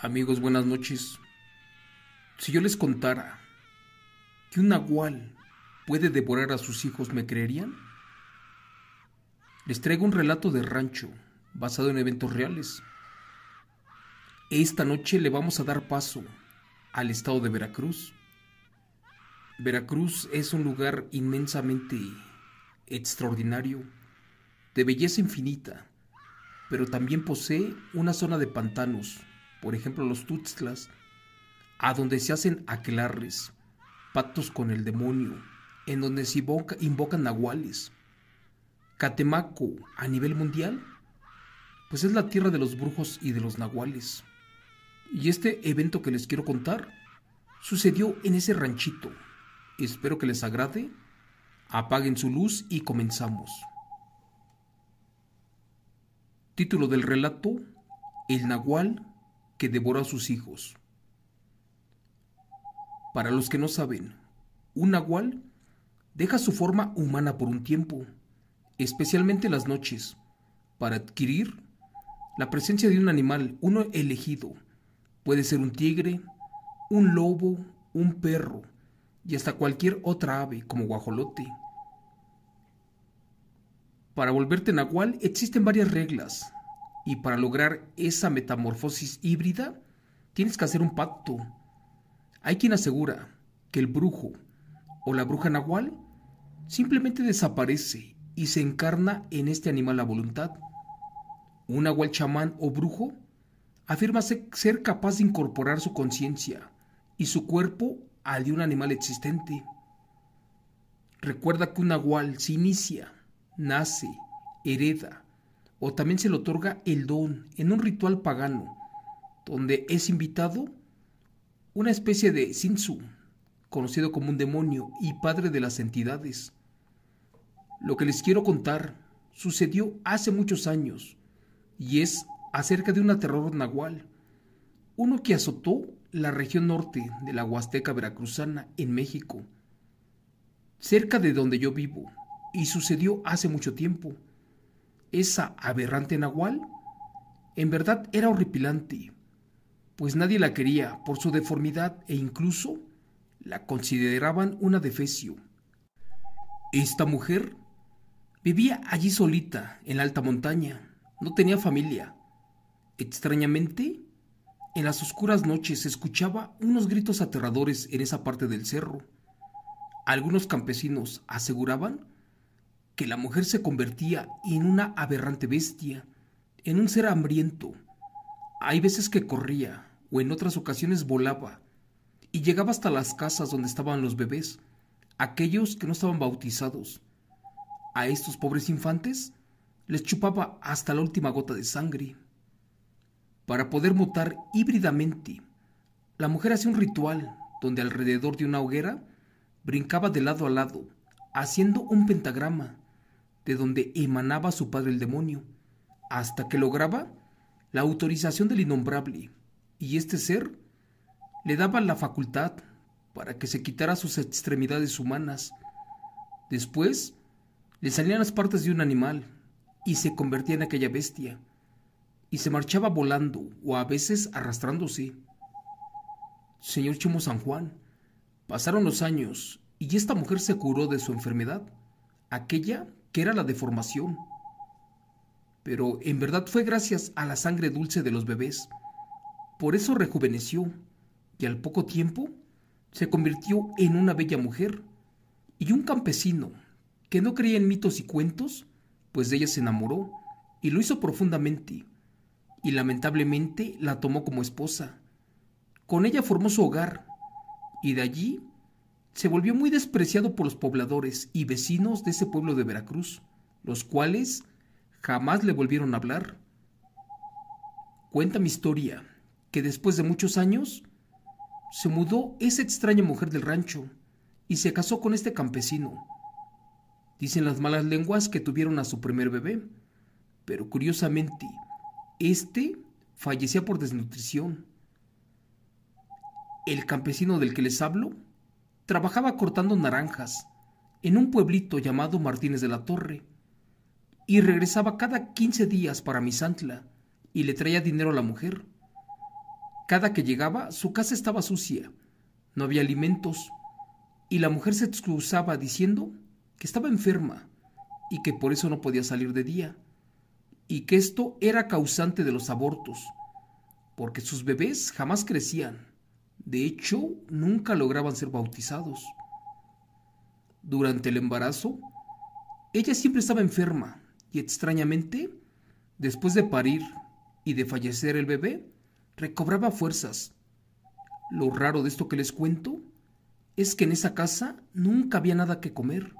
Amigos, buenas noches. Si yo les contara que un nahual puede devorar a sus hijos, ¿me creerían? Les traigo un relato de rancho basado en eventos reales. Esta noche le vamos a dar paso al estado de Veracruz. Veracruz es un lugar inmensamente extraordinario, de belleza infinita, pero también posee una zona de pantanos por ejemplo los tuxtlas, a donde se hacen aquelarres, pactos con el demonio, en donde se invocan nahuales. Catemaco, a nivel mundial, pues es la tierra de los brujos y de los nahuales. Y este evento que les quiero contar sucedió en ese ranchito. Espero que les agrade. Apaguen su luz y comenzamos. Título del relato, El Nahual que devoró a sus hijos. Para los que no saben, un nahual deja su forma humana por un tiempo, especialmente las noches, para adquirir la presencia de un animal, uno elegido. Puede ser un tigre, un lobo, un perro y hasta cualquier otra ave como guajolote. Para volverte nahual existen varias reglas, y para lograr esa metamorfosis híbrida, tienes que hacer un pacto. Hay quien asegura que el brujo o la bruja nahual simplemente desaparece y se encarna en este animal a voluntad. Un nahual chamán o brujo afirma ser capaz de incorporar su conciencia y su cuerpo al de un animal existente. Recuerda que un nahual se inicia, nace, hereda o también se le otorga el don en un ritual pagano, donde es invitado una especie de Sinsu, conocido como un demonio y padre de las entidades. Lo que les quiero contar sucedió hace muchos años y es acerca de un aterrador nahual, uno que azotó la región norte de la Huasteca Veracruzana en México, cerca de donde yo vivo, y sucedió hace mucho tiempo esa aberrante nahual en verdad era horripilante, pues nadie la quería por su deformidad e incluso la consideraban una defecio. Esta mujer vivía allí solita, en la alta montaña, no tenía familia. Extrañamente, en las oscuras noches se escuchaba unos gritos aterradores en esa parte del cerro. Algunos campesinos aseguraban que la mujer se convertía en una aberrante bestia, en un ser hambriento. Hay veces que corría, o en otras ocasiones volaba, y llegaba hasta las casas donde estaban los bebés, aquellos que no estaban bautizados. A estos pobres infantes les chupaba hasta la última gota de sangre. Para poder mutar híbridamente, la mujer hacía un ritual donde alrededor de una hoguera brincaba de lado a lado, haciendo un pentagrama, de donde emanaba su padre el demonio, hasta que lograba la autorización del innombrable, y este ser le daba la facultad para que se quitara sus extremidades humanas. Después, le salían las partes de un animal, y se convertía en aquella bestia, y se marchaba volando o a veces arrastrándose. Señor Chimo San Juan, pasaron los años y esta mujer se curó de su enfermedad, aquella era la deformación. Pero en verdad fue gracias a la sangre dulce de los bebés. Por eso rejuveneció y al poco tiempo se convirtió en una bella mujer y un campesino que no creía en mitos y cuentos, pues de ella se enamoró y lo hizo profundamente y lamentablemente la tomó como esposa. Con ella formó su hogar y de allí se volvió muy despreciado por los pobladores y vecinos de ese pueblo de Veracruz, los cuales jamás le volvieron a hablar. Cuenta mi historia, que después de muchos años, se mudó esa extraña mujer del rancho y se casó con este campesino. Dicen las malas lenguas que tuvieron a su primer bebé, pero curiosamente, este fallecía por desnutrición. El campesino del que les hablo trabajaba cortando naranjas en un pueblito llamado Martínez de la Torre y regresaba cada 15 días para Misantla y le traía dinero a la mujer. Cada que llegaba, su casa estaba sucia, no había alimentos, y la mujer se excusaba diciendo que estaba enferma y que por eso no podía salir de día, y que esto era causante de los abortos, porque sus bebés jamás crecían. De hecho, nunca lograban ser bautizados. Durante el embarazo, ella siempre estaba enferma y extrañamente, después de parir y de fallecer el bebé, recobraba fuerzas. Lo raro de esto que les cuento es que en esa casa nunca había nada que comer.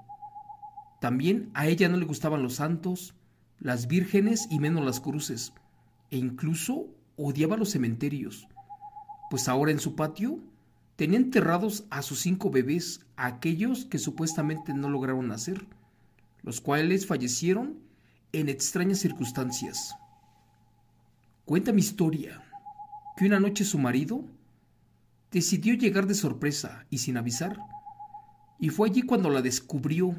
También a ella no le gustaban los santos, las vírgenes y menos las cruces, e incluso odiaba los cementerios pues ahora en su patio tenía enterrados a sus cinco bebés, aquellos que supuestamente no lograron nacer, los cuales fallecieron en extrañas circunstancias. Cuenta mi historia, que una noche su marido decidió llegar de sorpresa y sin avisar, y fue allí cuando la descubrió,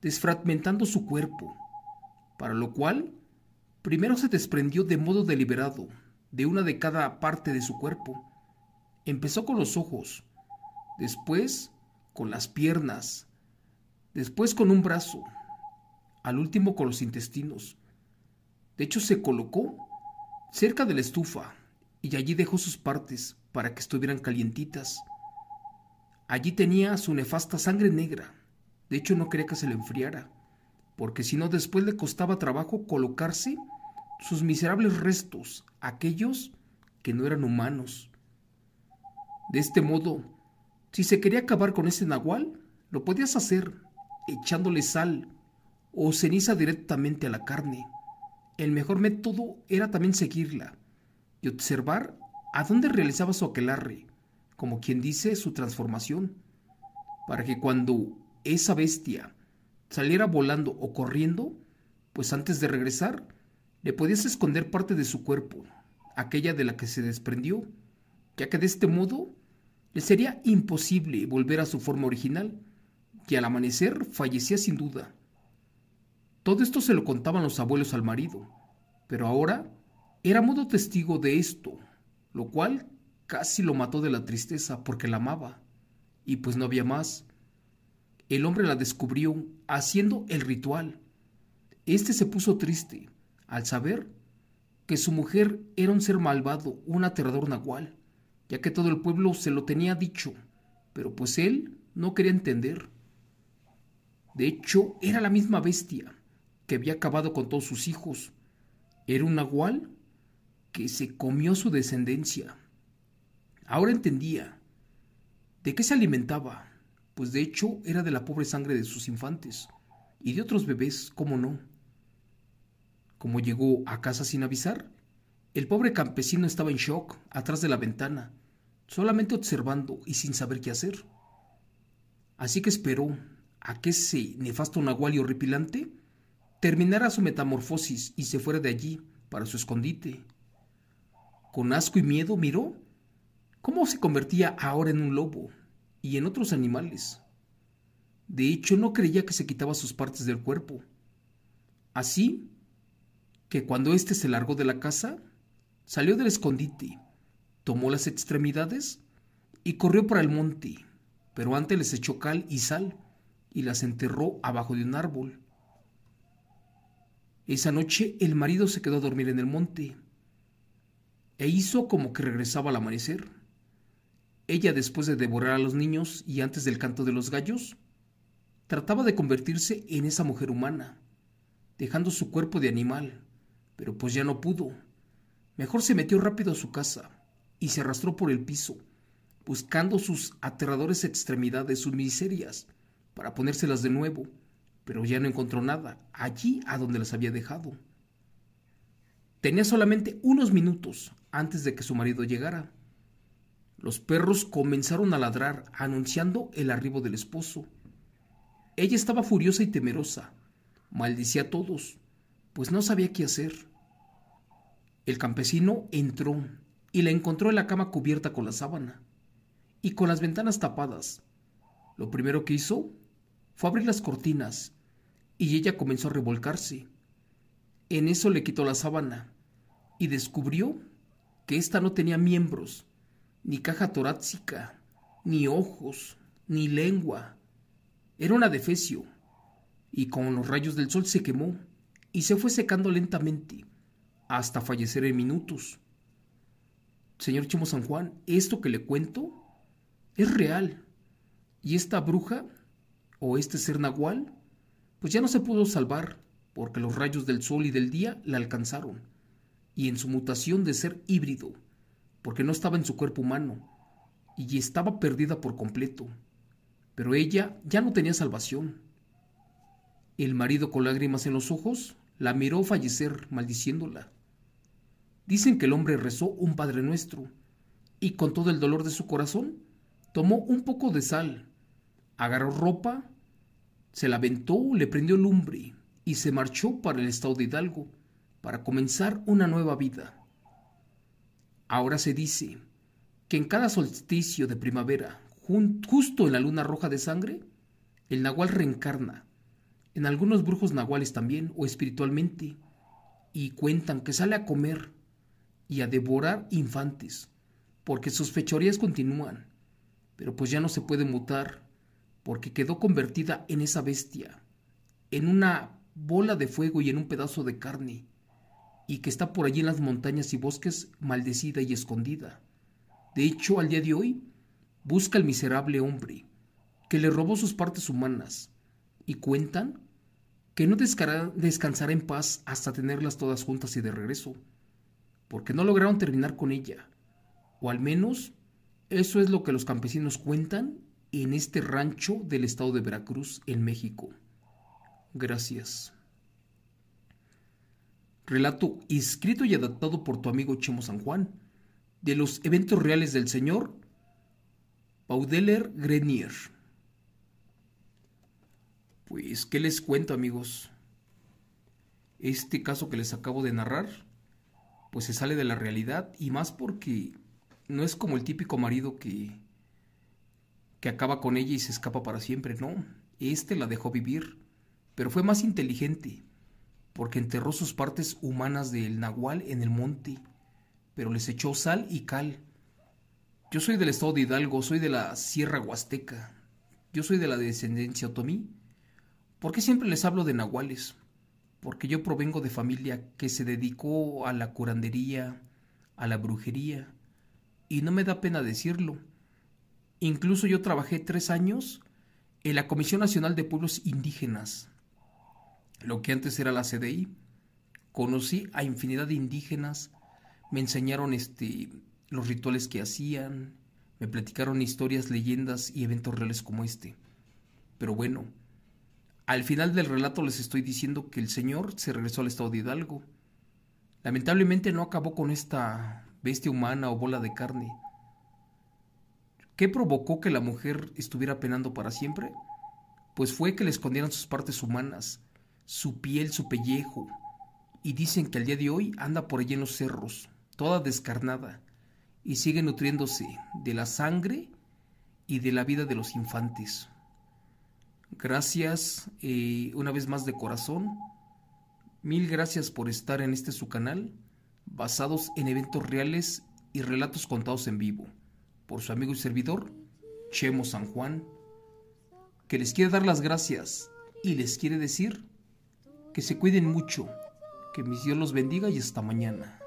desfragmentando su cuerpo, para lo cual primero se desprendió de modo deliberado de una de cada parte de su cuerpo, Empezó con los ojos, después con las piernas, después con un brazo, al último con los intestinos. De hecho, se colocó cerca de la estufa y allí dejó sus partes para que estuvieran calientitas. Allí tenía su nefasta sangre negra. De hecho, no quería que se le enfriara, porque si no, después le costaba trabajo colocarse sus miserables restos, aquellos que no eran humanos. De este modo, si se quería acabar con ese nahual, lo podías hacer echándole sal o ceniza directamente a la carne. El mejor método era también seguirla y observar a dónde realizaba su aquelarre, como quien dice su transformación, para que cuando esa bestia saliera volando o corriendo, pues antes de regresar, le podías esconder parte de su cuerpo, aquella de la que se desprendió, ya que de este modo le sería imposible volver a su forma original, que al amanecer fallecía sin duda. Todo esto se lo contaban los abuelos al marido, pero ahora era modo testigo de esto, lo cual casi lo mató de la tristeza porque la amaba, y pues no había más. El hombre la descubrió haciendo el ritual. Este se puso triste al saber que su mujer era un ser malvado, un aterrador nagual ya que todo el pueblo se lo tenía dicho, pero pues él no quería entender. De hecho, era la misma bestia que había acabado con todos sus hijos. Era un nahual que se comió su descendencia. Ahora entendía. ¿De qué se alimentaba? Pues de hecho era de la pobre sangre de sus infantes y de otros bebés, cómo no. Como llegó a casa sin avisar, el pobre campesino estaba en shock atrás de la ventana, solamente observando y sin saber qué hacer. Así que esperó a que ese nefasto nahual y horripilante terminara su metamorfosis y se fuera de allí para su escondite. Con asco y miedo miró cómo se convertía ahora en un lobo y en otros animales. De hecho, no creía que se quitaba sus partes del cuerpo. Así que cuando éste se largó de la casa, salió del escondite tomó las extremidades y corrió para el monte, pero antes les echó cal y sal y las enterró abajo de un árbol. Esa noche el marido se quedó a dormir en el monte e hizo como que regresaba al amanecer. Ella, después de devorar a los niños y antes del canto de los gallos, trataba de convertirse en esa mujer humana, dejando su cuerpo de animal, pero pues ya no pudo. Mejor se metió rápido a su casa y se arrastró por el piso, buscando sus aterradores extremidades, sus miserias, para ponérselas de nuevo, pero ya no encontró nada, allí a donde las había dejado. Tenía solamente unos minutos antes de que su marido llegara. Los perros comenzaron a ladrar, anunciando el arribo del esposo. Ella estaba furiosa y temerosa. Maldicía a todos, pues no sabía qué hacer. El campesino entró y la encontró en la cama cubierta con la sábana y con las ventanas tapadas. Lo primero que hizo fue abrir las cortinas y ella comenzó a revolcarse. En eso le quitó la sábana y descubrió que ésta no tenía miembros, ni caja torácica, ni ojos, ni lengua. Era una defecio y con los rayos del sol se quemó y se fue secando lentamente hasta fallecer en minutos señor Chimo San Juan, esto que le cuento es real. Y esta bruja, o este ser nahual, pues ya no se pudo salvar, porque los rayos del sol y del día la alcanzaron, y en su mutación de ser híbrido, porque no estaba en su cuerpo humano, y estaba perdida por completo. Pero ella ya no tenía salvación. El marido con lágrimas en los ojos la miró fallecer, maldiciéndola Dicen que el hombre rezó un Padre Nuestro y con todo el dolor de su corazón tomó un poco de sal, agarró ropa, se la aventó, le prendió lumbre y se marchó para el estado de Hidalgo para comenzar una nueva vida. Ahora se dice que en cada solsticio de primavera, justo en la luna roja de sangre, el nahual reencarna, en algunos brujos nahuales también o espiritualmente, y cuentan que sale a comer y a devorar infantes, porque sus fechorías continúan, pero pues ya no se puede mutar, porque quedó convertida en esa bestia, en una bola de fuego y en un pedazo de carne, y que está por allí en las montañas y bosques maldecida y escondida. De hecho, al día de hoy, busca al miserable hombre, que le robó sus partes humanas, y cuentan que no descansará en paz hasta tenerlas todas juntas y de regreso porque no lograron terminar con ella. O al menos eso es lo que los campesinos cuentan en este rancho del estado de Veracruz, en México. Gracias. Relato escrito y adaptado por tu amigo Chemo San Juan, de los eventos reales del señor Baudelaire Grenier. Pues, ¿qué les cuento amigos? Este caso que les acabo de narrar pues se sale de la realidad y más porque no es como el típico marido que que acaba con ella y se escapa para siempre, no, este la dejó vivir, pero fue más inteligente porque enterró sus partes humanas del nahual en el monte, pero les echó sal y cal. Yo soy del estado de Hidalgo, soy de la Sierra Huasteca, yo soy de la descendencia otomí. ¿Por qué siempre les hablo de nahuales? porque yo provengo de familia que se dedicó a la curandería, a la brujería, y no me da pena decirlo. Incluso yo trabajé tres años en la Comisión Nacional de Pueblos Indígenas, lo que antes era la CDI. Conocí a infinidad de indígenas, me enseñaron este, los rituales que hacían, me platicaron historias, leyendas y eventos reales como este. Pero bueno, al final del relato les estoy diciendo que el señor se regresó al estado de Hidalgo. Lamentablemente no acabó con esta bestia humana o bola de carne. ¿Qué provocó que la mujer estuviera penando para siempre? Pues fue que le escondieran sus partes humanas, su piel, su pellejo, y dicen que al día de hoy anda por allí en los cerros, toda descarnada, y sigue nutriéndose de la sangre y de la vida de los infantes. Gracias y eh, una vez más de corazón. Mil gracias por estar en este su canal, basados en eventos reales y relatos contados en vivo, por su amigo y servidor, Chemo San Juan, que les quiere dar las gracias y les quiere decir que se cuiden mucho, que mis Dios los bendiga y hasta mañana.